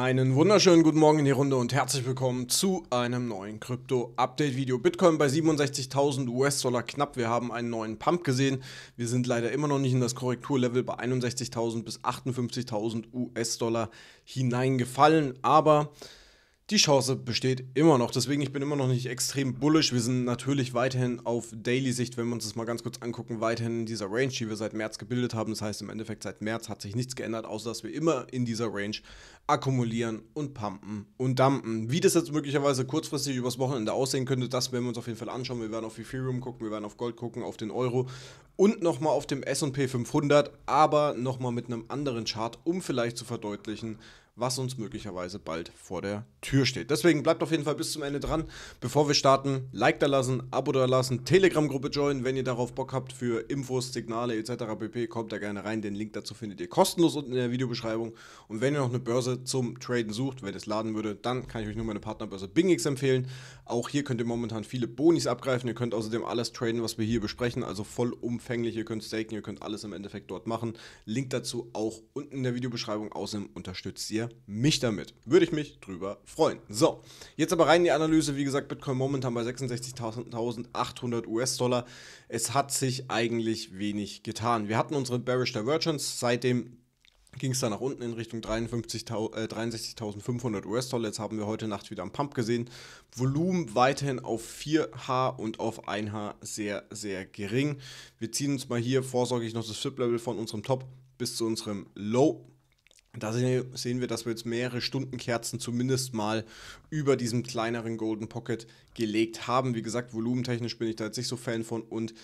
Einen wunderschönen guten Morgen in die Runde und herzlich willkommen zu einem neuen Krypto-Update-Video. Bitcoin bei 67.000 US-Dollar knapp. Wir haben einen neuen Pump gesehen. Wir sind leider immer noch nicht in das Korrekturlevel bei 61.000 bis 58.000 US-Dollar hineingefallen, aber die Chance besteht immer noch. Deswegen, ich bin immer noch nicht extrem bullish. Wir sind natürlich weiterhin auf Daily-Sicht, wenn wir uns das mal ganz kurz angucken, weiterhin in dieser Range, die wir seit März gebildet haben. Das heißt, im Endeffekt seit März hat sich nichts geändert, außer dass wir immer in dieser Range akkumulieren und pumpen und dumpen. Wie das jetzt möglicherweise kurzfristig übers Wochenende aussehen könnte, das werden wir uns auf jeden Fall anschauen. Wir werden auf Ethereum gucken, wir werden auf Gold gucken, auf den Euro und nochmal auf dem S&P 500, aber nochmal mit einem anderen Chart, um vielleicht zu verdeutlichen, was uns möglicherweise bald vor der Tür steht. Deswegen bleibt auf jeden Fall bis zum Ende dran. Bevor wir starten, Like da lassen, Abo da lassen, Telegram-Gruppe joinen, wenn ihr darauf Bock habt für Infos, Signale etc. pp. Kommt da gerne rein, den Link dazu findet ihr kostenlos unten in der Videobeschreibung. Und wenn ihr noch eine Börse zum Traden sucht, wenn es laden würde, dann kann ich euch nur meine Partnerbörse BingX empfehlen. Auch hier könnt ihr momentan viele Bonis abgreifen. Ihr könnt außerdem alles traden, was wir hier besprechen, also vollumfänglich. Ihr könnt staken, ihr könnt alles im Endeffekt dort machen. Link dazu auch unten in der Videobeschreibung. Außerdem unterstützt ihr mich damit. Würde ich mich drüber freuen. So, jetzt aber rein in die Analyse. Wie gesagt, Bitcoin momentan bei 66.800 US-Dollar. Es hat sich eigentlich wenig getan. Wir hatten unsere Bearish Divergence seit dem ging es dann nach unten in Richtung 53.000, äh, 63.500 US-Dollar. Jetzt haben wir heute Nacht wieder einen Pump gesehen. Volumen weiterhin auf 4H und auf 1H sehr, sehr gering. Wir ziehen uns mal hier vorsorglich noch das flip level von unserem Top bis zu unserem Low. Da sehen wir, dass wir jetzt mehrere Stundenkerzen zumindest mal über diesem kleineren Golden Pocket gelegt haben. Wie gesagt, volumentechnisch bin ich da jetzt nicht so Fan von und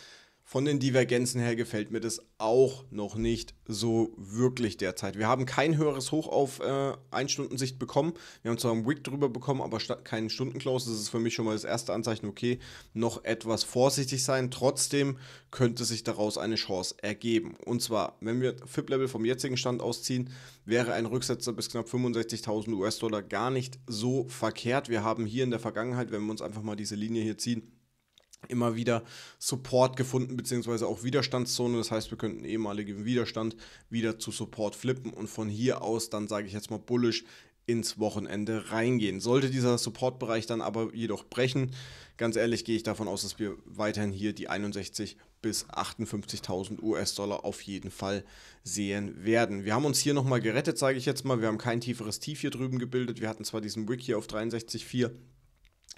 von den Divergenzen her gefällt mir das auch noch nicht so wirklich derzeit. Wir haben kein höheres Hoch auf äh, 1-Stunden-Sicht bekommen. Wir haben zwar einen Wick drüber bekommen, aber keinen Stundenclose. Das ist für mich schon mal das erste Anzeichen, okay, noch etwas vorsichtig sein. Trotzdem könnte sich daraus eine Chance ergeben. Und zwar, wenn wir FIP-Level vom jetzigen Stand ausziehen, wäre ein Rücksetzer bis knapp 65.000 US-Dollar gar nicht so verkehrt. Wir haben hier in der Vergangenheit, wenn wir uns einfach mal diese Linie hier ziehen, immer wieder Support gefunden, beziehungsweise auch Widerstandszone. Das heißt, wir könnten ehemaligen Widerstand wieder zu Support flippen und von hier aus dann, sage ich jetzt mal, bullisch ins Wochenende reingehen. Sollte dieser Supportbereich dann aber jedoch brechen, ganz ehrlich gehe ich davon aus, dass wir weiterhin hier die 61 bis 58.000 US-Dollar auf jeden Fall sehen werden. Wir haben uns hier nochmal gerettet, sage ich jetzt mal. Wir haben kein tieferes Tief hier drüben gebildet. Wir hatten zwar diesen Wick hier auf 63,4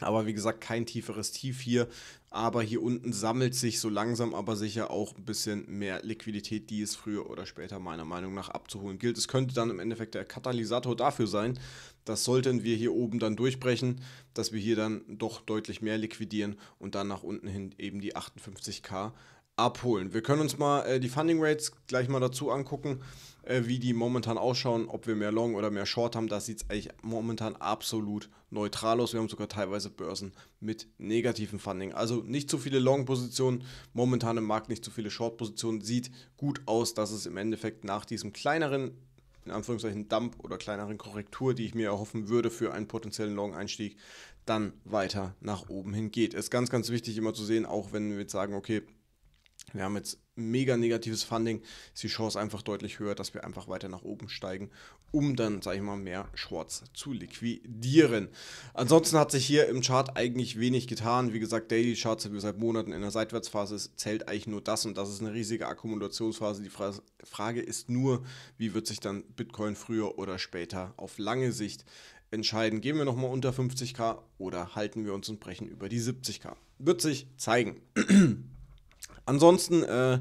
aber wie gesagt, kein tieferes Tief hier. Aber hier unten sammelt sich so langsam, aber sicher auch ein bisschen mehr Liquidität, die es früher oder später meiner Meinung nach abzuholen gilt. Es könnte dann im Endeffekt der Katalysator dafür sein, dass sollten wir hier oben dann durchbrechen, dass wir hier dann doch deutlich mehr liquidieren und dann nach unten hin eben die 58k abholen. Wir können uns mal äh, die Funding Rates gleich mal dazu angucken, äh, wie die momentan ausschauen, ob wir mehr Long oder mehr Short haben. Da sieht es eigentlich momentan absolut neutral aus. Wir haben sogar teilweise Börsen mit negativen Funding. Also nicht zu viele Long-Positionen, momentan im Markt nicht zu viele Short-Positionen. Sieht gut aus, dass es im Endeffekt nach diesem kleineren in Anführungszeichen Dump oder kleineren Korrektur, die ich mir erhoffen würde für einen potenziellen Long-Einstieg, dann weiter nach oben hin geht. Ist ganz, ganz wichtig immer zu sehen, auch wenn wir jetzt sagen, okay, wir haben jetzt mega negatives Funding, ist die Chance einfach deutlich höher, dass wir einfach weiter nach oben steigen, um dann, sage ich mal, mehr Shorts zu liquidieren. Ansonsten hat sich hier im Chart eigentlich wenig getan. Wie gesagt, Daily Charts sind wir seit Monaten in der Seitwärtsphase, es zählt eigentlich nur das und das ist eine riesige Akkumulationsphase. Die Frage ist nur, wie wird sich dann Bitcoin früher oder später auf lange Sicht entscheiden, gehen wir nochmal unter 50k oder halten wir uns und brechen über die 70k. Wird sich zeigen. Ansonsten, äh,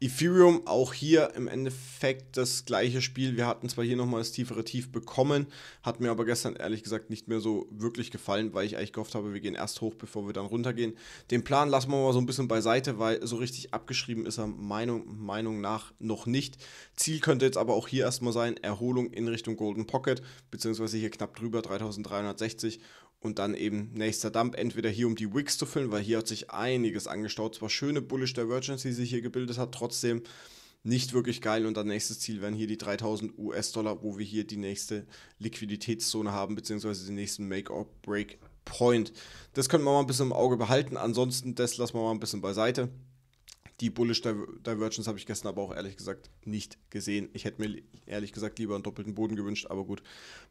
Ethereum auch hier im Endeffekt das gleiche Spiel. Wir hatten zwar hier nochmal das tiefere Tief bekommen, hat mir aber gestern ehrlich gesagt nicht mehr so wirklich gefallen, weil ich eigentlich gehofft habe, wir gehen erst hoch, bevor wir dann runtergehen. Den Plan lassen wir mal so ein bisschen beiseite, weil so richtig abgeschrieben ist er meiner Meinung nach noch nicht. Ziel könnte jetzt aber auch hier erstmal sein, Erholung in Richtung Golden Pocket, beziehungsweise hier knapp drüber 3360 und dann eben nächster Dump, entweder hier um die Wicks zu füllen, weil hier hat sich einiges angestaut. Zwar schöne Bullish Divergence, die sich hier gebildet hat, trotzdem trotzdem nicht wirklich geil. Und dann nächstes Ziel wären hier die 3000 US-Dollar, wo wir hier die nächste Liquiditätszone haben, beziehungsweise den nächsten Make-or-Break-Point. Das können wir mal ein bisschen im Auge behalten. Ansonsten, das lassen wir mal ein bisschen beiseite. Die Bullish Divergence habe ich gestern aber auch ehrlich gesagt nicht gesehen. Ich hätte mir ehrlich gesagt lieber einen doppelten Boden gewünscht, aber gut,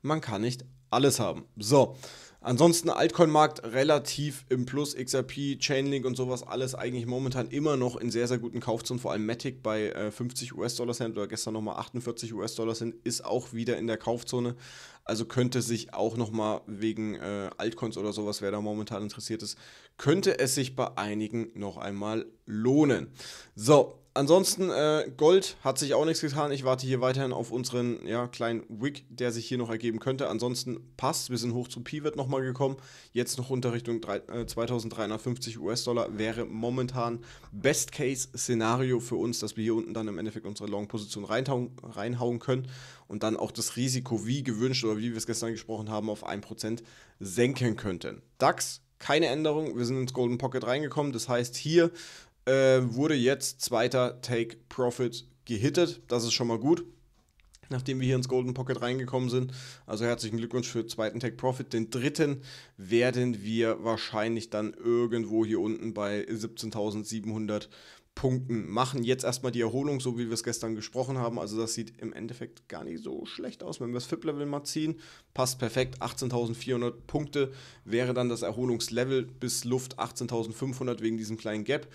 man kann nicht alles haben. So, Ansonsten Altcoin-Markt relativ im Plus, XRP, Chainlink und sowas, alles eigentlich momentan immer noch in sehr, sehr guten Kaufzonen. Vor allem Matic bei äh, 50 US-Dollar Cent oder gestern nochmal 48 US-Dollar Cent ist auch wieder in der Kaufzone. Also könnte sich auch nochmal wegen äh, Altcoins oder sowas, wer da momentan interessiert ist, könnte es sich bei einigen noch einmal lohnen. So, Ansonsten, äh, Gold hat sich auch nichts getan. Ich warte hier weiterhin auf unseren ja, kleinen Wick, der sich hier noch ergeben könnte. Ansonsten passt. Wir sind hoch zu Pivot nochmal gekommen. Jetzt noch unter Richtung 3, äh, 2350 US-Dollar wäre momentan Best-Case-Szenario für uns, dass wir hier unten dann im Endeffekt unsere Long-Position reinhauen, reinhauen können und dann auch das Risiko, wie gewünscht oder wie wir es gestern gesprochen haben, auf 1% senken könnten. DAX keine Änderung. Wir sind ins Golden Pocket reingekommen. Das heißt, hier ähm, wurde jetzt zweiter Take Profit gehittet. Das ist schon mal gut, nachdem wir hier ins Golden Pocket reingekommen sind. Also herzlichen Glückwunsch für den zweiten Take Profit. Den dritten werden wir wahrscheinlich dann irgendwo hier unten bei 17.700 Punkten machen. Jetzt erstmal die Erholung, so wie wir es gestern gesprochen haben. Also das sieht im Endeffekt gar nicht so schlecht aus. Wenn wir das FIP-Level mal ziehen, passt perfekt. 18.400 Punkte wäre dann das Erholungslevel bis Luft 18.500 wegen diesem kleinen Gap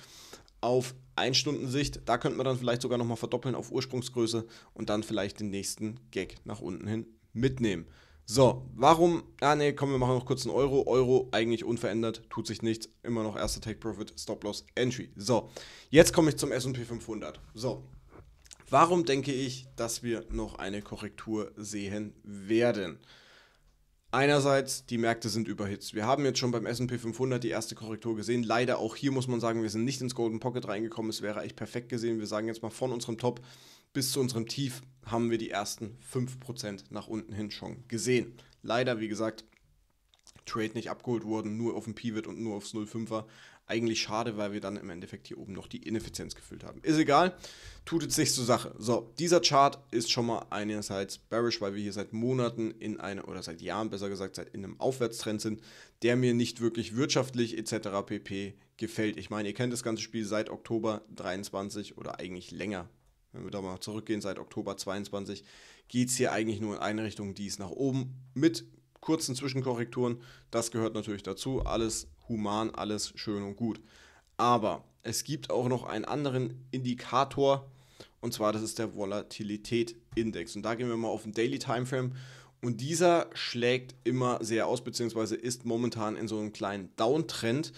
auf 1-Stunden-Sicht. Da könnte man dann vielleicht sogar nochmal verdoppeln auf Ursprungsgröße und dann vielleicht den nächsten Gag nach unten hin mitnehmen. So, warum? Ah, ne, komm, wir machen noch kurz einen Euro. Euro eigentlich unverändert, tut sich nichts. Immer noch erster Take Profit, Stop Loss, Entry. So, jetzt komme ich zum SP 500. So, warum denke ich, dass wir noch eine Korrektur sehen werden? Einerseits, die Märkte sind überhitzt. Wir haben jetzt schon beim SP 500 die erste Korrektur gesehen. Leider auch hier muss man sagen, wir sind nicht ins Golden Pocket reingekommen. Es wäre eigentlich perfekt gesehen. Wir sagen jetzt mal von unserem Top bis zu unserem Tief haben wir die ersten 5% nach unten hin schon gesehen. Leider, wie gesagt, Trade nicht abgeholt worden, nur auf dem Pivot und nur aufs 05er. Eigentlich schade, weil wir dann im Endeffekt hier oben noch die Ineffizienz gefüllt haben. Ist egal, tut jetzt nichts zur Sache. So, dieser Chart ist schon mal einerseits bearish, weil wir hier seit Monaten in einer, oder seit Jahren besser gesagt, seit in einem Aufwärtstrend sind, der mir nicht wirklich wirtschaftlich etc. pp. gefällt. Ich meine, ihr kennt das ganze Spiel seit Oktober 23 oder eigentlich länger, wenn wir da mal zurückgehen, seit Oktober 22 geht es hier eigentlich nur in eine Richtung, die ist nach oben mit kurzen Zwischenkorrekturen. Das gehört natürlich dazu. Alles human, alles schön und gut. Aber es gibt auch noch einen anderen Indikator, und zwar das ist der Volatilität Index. Und da gehen wir mal auf den Daily Timeframe. Und dieser schlägt immer sehr aus, beziehungsweise ist momentan in so einem kleinen Downtrend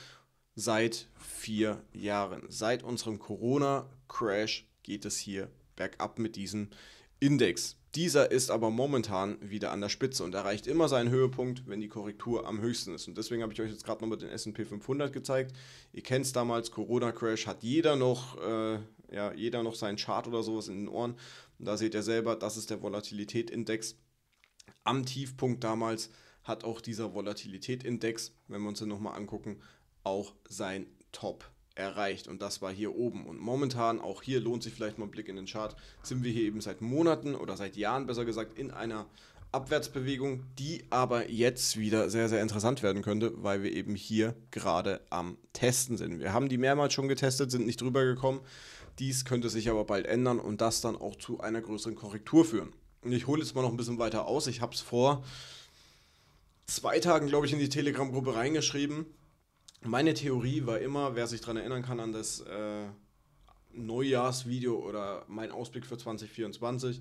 seit vier Jahren. Seit unserem Corona-Crash geht es hier bergab mit diesem Index. Dieser ist aber momentan wieder an der Spitze und erreicht immer seinen Höhepunkt, wenn die Korrektur am höchsten ist. Und deswegen habe ich euch jetzt gerade nochmal den SP 500 gezeigt. Ihr kennt es damals, Corona-Crash, hat jeder noch, äh, ja, jeder noch seinen Chart oder sowas in den Ohren. Und da seht ihr selber, das ist der Volatilitätsindex. Am Tiefpunkt damals hat auch dieser Volatilitätsindex, wenn wir uns den nochmal angucken, auch sein Top erreicht und das war hier oben und momentan auch hier lohnt sich vielleicht mal ein Blick in den Chart, sind wir hier eben seit Monaten oder seit Jahren besser gesagt in einer Abwärtsbewegung, die aber jetzt wieder sehr, sehr interessant werden könnte, weil wir eben hier gerade am Testen sind. Wir haben die mehrmals schon getestet, sind nicht drüber gekommen. Dies könnte sich aber bald ändern und das dann auch zu einer größeren Korrektur führen. Und ich hole jetzt mal noch ein bisschen weiter aus. Ich habe es vor zwei Tagen, glaube ich, in die Telegram-Gruppe reingeschrieben meine Theorie war immer, wer sich daran erinnern kann, an das äh, Neujahrsvideo oder mein Ausblick für 2024,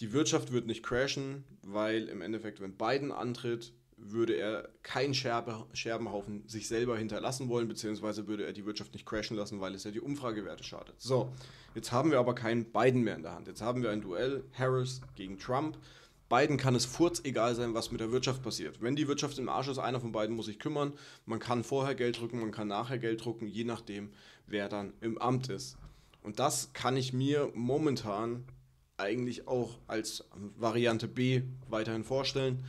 die Wirtschaft wird nicht crashen, weil im Endeffekt, wenn Biden antritt, würde er keinen Scherbe, Scherbenhaufen sich selber hinterlassen wollen, beziehungsweise würde er die Wirtschaft nicht crashen lassen, weil es ja die Umfragewerte schadet. So, jetzt haben wir aber keinen Biden mehr in der Hand. Jetzt haben wir ein Duell Harris gegen Trump. Beiden kann es furzegal sein, was mit der Wirtschaft passiert. Wenn die Wirtschaft im Arsch ist, einer von beiden muss sich kümmern. Man kann vorher Geld drücken, man kann nachher Geld drucken, je nachdem, wer dann im Amt ist. Und das kann ich mir momentan eigentlich auch als Variante B weiterhin vorstellen,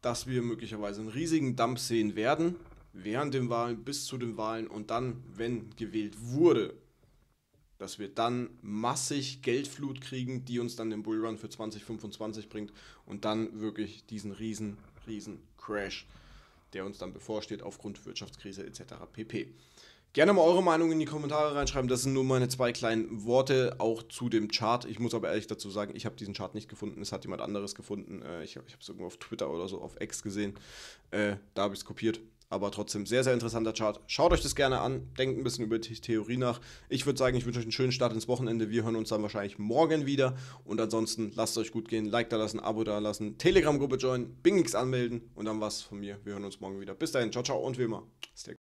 dass wir möglicherweise einen riesigen Dump sehen werden, während den Wahlen, bis zu den Wahlen und dann, wenn gewählt wurde, dass wir dann massig Geldflut kriegen, die uns dann den Bullrun für 2025 bringt und dann wirklich diesen riesen, riesen Crash, der uns dann bevorsteht aufgrund Wirtschaftskrise etc. pp. Gerne mal eure Meinung in die Kommentare reinschreiben. Das sind nur meine zwei kleinen Worte auch zu dem Chart. Ich muss aber ehrlich dazu sagen, ich habe diesen Chart nicht gefunden. Es hat jemand anderes gefunden. Äh, ich habe es irgendwo auf Twitter oder so auf X gesehen. Äh, da habe ich es kopiert. Aber trotzdem sehr, sehr interessanter Chart. Schaut euch das gerne an, denkt ein bisschen über die Theorie nach. Ich würde sagen, ich wünsche euch einen schönen Start ins Wochenende. Wir hören uns dann wahrscheinlich morgen wieder. Und ansonsten lasst es euch gut gehen, Like da lassen, Abo da lassen, Telegram-Gruppe joinen, Bingix anmelden und dann was von mir. Wir hören uns morgen wieder. Bis dahin, ciao, ciao und wie immer. Stay